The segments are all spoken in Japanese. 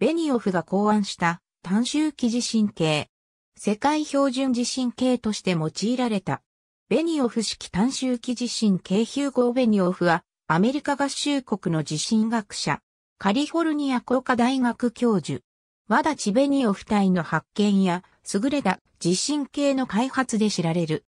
ベニオフが考案した単周期地震計。世界標準地震計として用いられた。ベニオフ式単周期地震計ヒューゴー・ベニオフはアメリカ合衆国の地震学者、カリフォルニア工科大学教授、和田チベニオフ隊の発見や優れた地震計の開発で知られる。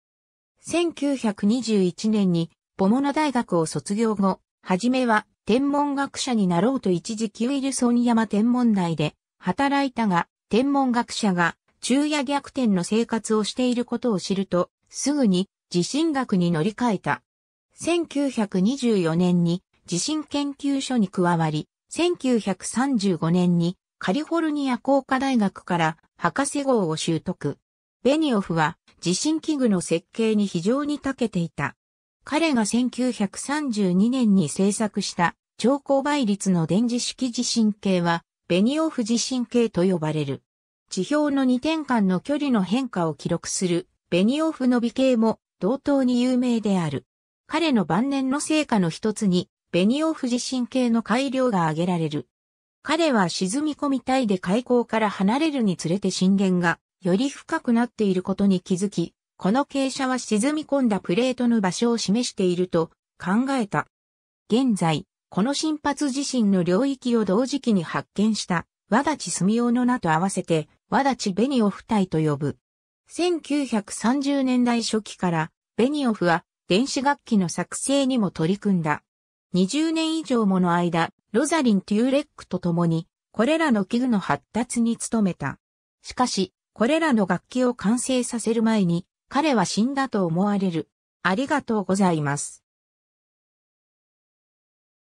1921年にポモナ大学を卒業後、はじめは天文学者になろうと一時期ウィルソン山天文台で働いたが、天文学者が昼夜逆転の生活をしていることを知ると、すぐに地震学に乗り換えた。1924年に地震研究所に加わり、1935年にカリフォルニア工科大学から博士号を習得。ベニオフは地震器具の設計に非常に長けていた。彼が1932年に制作した超高倍率の電磁式地震計は、ベニオフ地震計と呼ばれる。地表の2点間の距離の変化を記録する、ベニオフの美形も同等に有名である。彼の晩年の成果の一つに、ベニオフ地震計の改良が挙げられる。彼は沈み込みいで海溝から離れるにつれて震源がより深くなっていることに気づき、この傾斜は沈み込んだプレートの場所を示していると考えた。現在、この新発地震の領域を同時期に発見した、和立住夫の名と合わせて、和立ベニオフ隊と呼ぶ。1930年代初期から、ベニオフは電子楽器の作成にも取り組んだ。20年以上もの間、ロザリン・テューレックと共に、これらの器具の発達に努めた。しかし、これらの楽器を完成させる前に、彼は死んだと思われる。ありがとうございます。